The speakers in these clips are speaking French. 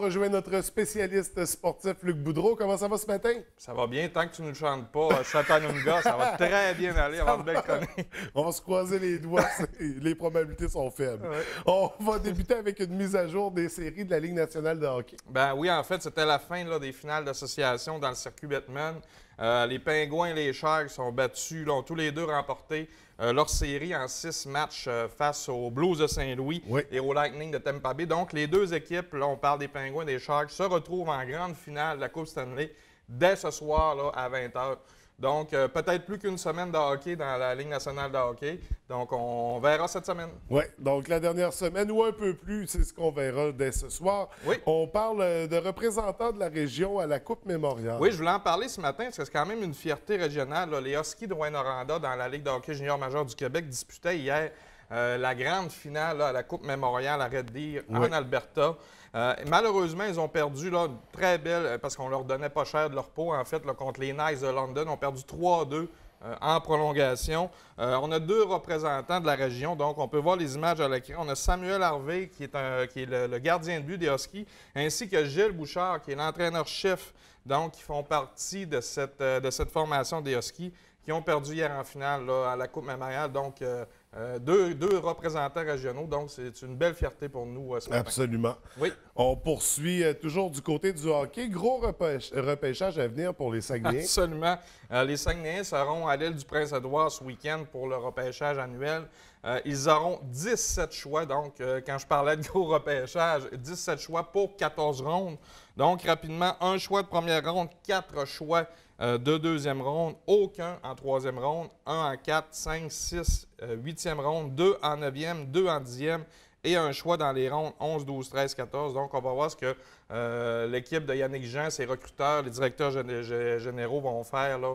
rejoint notre spécialiste sportif, Luc Boudreau. Comment ça va ce matin? Ça va bien, tant que tu ne nous chantes pas euh, Chatanunga, ça va très bien aller avant de On va se croiser les doigts, les probabilités sont faibles. On va débuter avec une mise à jour des séries de la Ligue nationale de hockey. Ben oui, en fait, c'était la fin des finales d'association dans le circuit Batman. Euh, les Pingouins et les Sharks sont battus, L'ont tous les deux remporté euh, leur série en six matchs euh, face aux Blues de Saint-Louis et au Lightning de Tampa Bay. Donc, les deux équipes, là, on parle des Pingouins et des Sharks, se retrouvent en grande finale de la Coupe Stanley dès ce soir à 20h. Donc, euh, peut-être plus qu'une semaine de hockey dans la Ligue nationale de hockey. Donc, on verra cette semaine. Oui, donc la dernière semaine ou un peu plus, c'est ce qu'on verra dès ce soir. Oui. On parle euh, de représentants de la région à la Coupe Mémoriale. Oui, je voulais en parler ce matin parce que c'est quand même une fierté régionale. Les Huskies de Rouen-Noranda dans la Ligue de hockey junior majeur du Québec disputaient hier euh, la grande finale à la Coupe Memorial à Red Deer en Alberta. Euh, malheureusement, ils ont perdu une très belle, euh, parce qu'on leur donnait pas cher de leur peau, en fait, contre les Knights de London. Ils ont perdu 3-2 en prolongation. on a deux représentants de la région, donc on peut voir les images à l'écran. On a Samuel Harvey, qui est, le, gardien de but des Huskies, ainsi que Gilles Bouchard, qui est l'entraîneur-chef, donc qui font partie de cette, formation des Huskies, qui ont perdu hier en finale à la Coupe Memorial. Donc, euh, deux, représentants régionaux, donc c'est une belle fierté pour nous euh, ce matin. Absolument. Oui. On poursuit euh, toujours du côté du hockey. Gros repêchage à venir pour les Saguenayens. Absolument. les Saguenayens seront à l'île du Prince-Édouard ce week-end pour le repêchage annuel. ils auront 17 choix, donc quand je parlais de gros repêchage, 17 choix pour 14 rondes. Donc rapidement, un choix de première ronde, quatre choix euh, deux deuxième ronde, aucun en troisième ronde, un en quatre, cinq, six, euh, huitième ronde, deux en neuvième, deux en dixième et un choix dans les rondes 11, 12, 13, 14. Donc, on va voir ce que euh, l'équipe de Yannick Jean, ses recruteurs, les directeurs généraux vont faire là,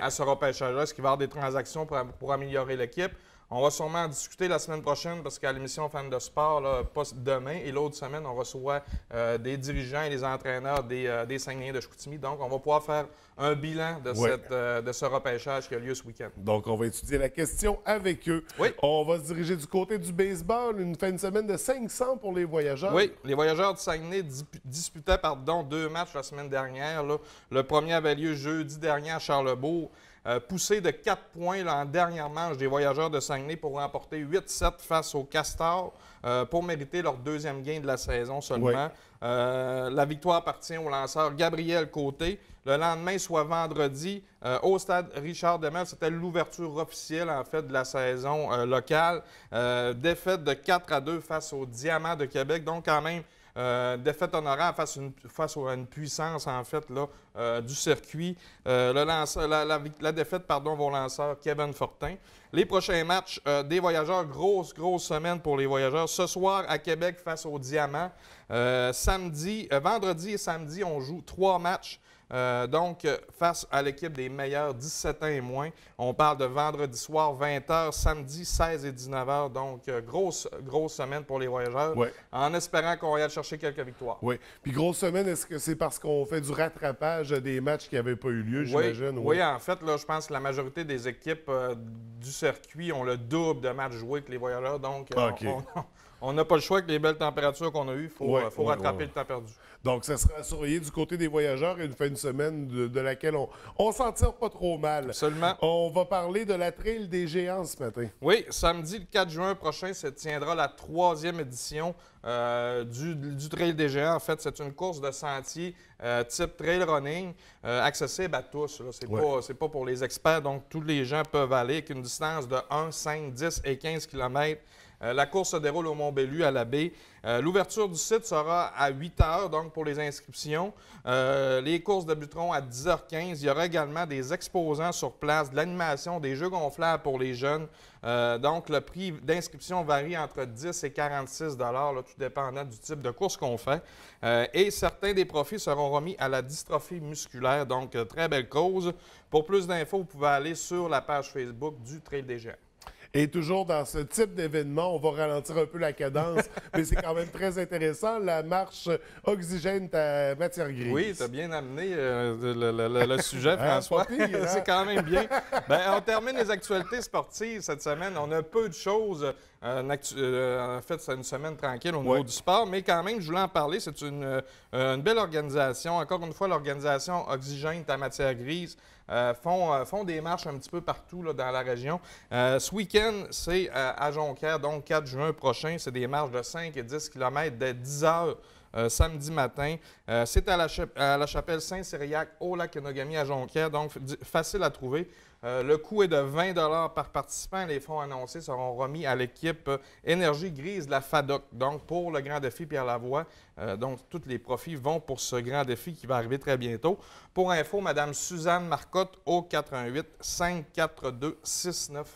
à ce repêchage-là. ce qu'il va avoir des transactions pour améliorer l'équipe? On va sûrement en discuter la semaine prochaine parce qu'à l'émission Femme de sport, pas demain et l'autre semaine, on reçoit euh, des dirigeants et des entraîneurs des, euh, des Saguenay de Chicoutimi. Donc, on va pouvoir faire un bilan de, cette, euh, de ce repêchage qui a lieu ce week-end. Donc, on va étudier la question avec eux. Oui. On va se diriger du côté du baseball. Une fin de semaine de 500 pour les voyageurs. Oui, les voyageurs du Saguenay disputaient pardon, deux matchs la semaine dernière. Le premier avait lieu jeudi dernier à Charlebourg. Euh, poussé de 4 points là, en dernière manche des Voyageurs de Saguenay pour remporter 8-7 face aux Castors euh, pour mériter leur deuxième gain de la saison seulement. Euh, la victoire appartient au lanceur Gabriel Côté. Le lendemain, soit vendredi, au stade Richard Demers, c'était l'ouverture officielle en fait de la saison locale. défaite de 4 à 2 face aux Diamants de Québec. Donc quand même euh, défaite honorable face, face à une puissance, en fait, là, euh, du circuit. Euh, le la, défaite, pardon, vos lanceur Kevin Fortin. Les prochains matchs des voyageurs, grosse, grosse semaine pour les voyageurs. Ce soir à Québec face aux Diamants. samedi, vendredi et samedi, on joue trois matchs. Euh, donc, face à l'équipe des meilleurs 17 ans et moins, on parle de vendredi soir 20h, samedi 16 et 19h. Donc, euh, grosse, grosse semaine pour les voyageurs, Oui. en espérant qu'on aller chercher quelques victoires. Oui. Puis, grosse semaine, est-ce que c'est parce qu'on fait du rattrapage des matchs qui n'avaient pas eu lieu, j'imagine? Oui. oui. en fait, là, je pense que la majorité des équipes euh, du circuit ont le double de matchs joués que les voyageurs. Donc, ah, okay. on, on n'a pas le choix avec les belles températures qu'on a eues. Il faut, euh, rattraper le temps perdu. Donc, ça sera surveillé du côté des voyageurs et une fin de semaine de, laquelle on, ne s'en tire pas trop mal. Seulement. On va parler de la Trail des Géants ce matin. Oui, samedi le 4 juin prochain se tiendra la troisième édition euh, du, Trail des Géants. En fait, c'est une course de sentier euh, type trail running, accessible à tous. Ce n'est pas, pas, pour les experts, donc tous les gens peuvent aller avec une distance de 1, 5, 10 et 15 km euh, la course se déroule au mont à la baie. Euh, l'ouverture du site sera à 8 heures, donc pour les inscriptions. Euh, les courses débuteront à 10h15. Il y aura également des exposants sur place, de l'animation, des jeux gonflables pour les jeunes. donc, le prix d'inscription varie entre 10 et 46 tout dépendant du type de course qu'on fait. et certains des profits seront remis à la dystrophie musculaire, donc très belle cause. Pour plus d'infos, vous pouvez aller sur la page Facebook du Trail des et toujours dans ce type d'événement, on va ralentir un peu la cadence, mais c'est quand même très intéressant. La marche oxygène ta matière grise. Oui, tu as bien amené euh, le, sujet, ah, François. Hein? c'est quand même bien. Ben, on termine les actualités sportives cette semaine. On a peu de choses euh, en, fait, c'est une semaine tranquille au niveau du sport, mais quand même, je voulais en parler. C'est une, euh, belle organisation. Encore une fois, l'organisation Oxygène ta matière grise euh, font, des marches un petit peu partout dans la région. ce week-end, c'est à Jonquière, donc 4 juin prochain. C'est des marches de 5 et 10 km dès 10 h samedi matin. c'est à, la, chapelle Saint-Cyriac au lac Enogami à Jonquière, donc facile à trouver. Euh, le coût est de 20 par participant. Les fonds annoncés seront remis à l'équipe euh, Énergie Grise la FADOC, donc pour le Grand Défi Pierre Lavoie. Euh, donc, tous les profits vont pour ce Grand Défi qui va arriver très bientôt. Pour info, Madame Suzanne Marcotte au 88 542 6995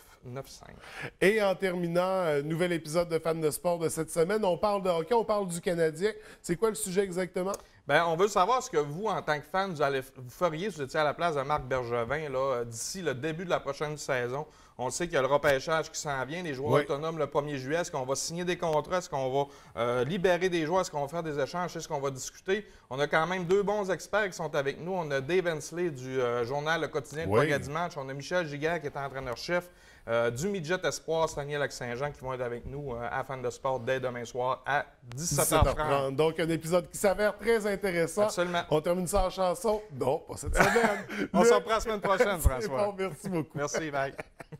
et en terminant, nouvel épisode de Femmes de sport de cette semaine. On parle de hockey, on parle du Canadien. C'est quoi le sujet exactement? Ben, on veut savoir ce que vous, en tant que fan, vous, vous feriez si vous étiez à la place de Marc Bergevin euh, d'ici le début de la prochaine saison on sait qu'il y a le repêchage qui s'en vient, les joueurs autonomes le 1er juillet. Est-ce qu'on va signer des contrats? Est-ce qu'on va euh, libérer des joueurs? Est-ce qu'on va faire des échanges? Est-ce qu'on va discuter? On a quand même deux bons experts qui sont avec nous. On a Dave Hensley du euh, journal Le Quotidien de oui. Dimanche. On a Michel Gigard qui est entraîneur-chef euh, du Midget Espoir Saguenay-Lac-Saint-Jean qui vont être avec nous à Fan de Sport dès demain soir à 17h30. Donc, un épisode qui s'avère très intéressant. Absolument. On termine ça en chanson. Non, pas cette semaine. On se reprend la semaine prochaine, François. merci beaucoup. Merci, bye.